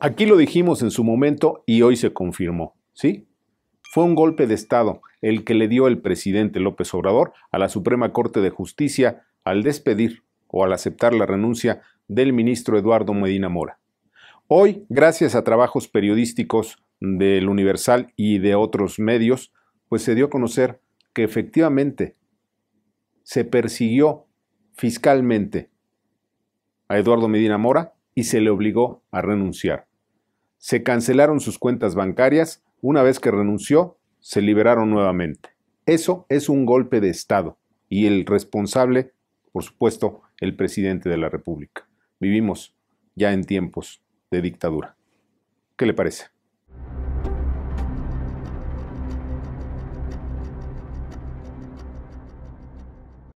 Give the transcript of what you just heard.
Aquí lo dijimos en su momento y hoy se confirmó, ¿sí? Fue un golpe de Estado el que le dio el presidente López Obrador a la Suprema Corte de Justicia al despedir o al aceptar la renuncia del ministro Eduardo Medina Mora. Hoy, gracias a trabajos periodísticos del Universal y de otros medios, pues se dio a conocer que efectivamente se persiguió fiscalmente a Eduardo Medina Mora y se le obligó a renunciar. Se cancelaron sus cuentas bancarias, una vez que renunció, se liberaron nuevamente. Eso es un golpe de Estado y el responsable, por supuesto, el presidente de la República. Vivimos ya en tiempos de dictadura. ¿Qué le parece?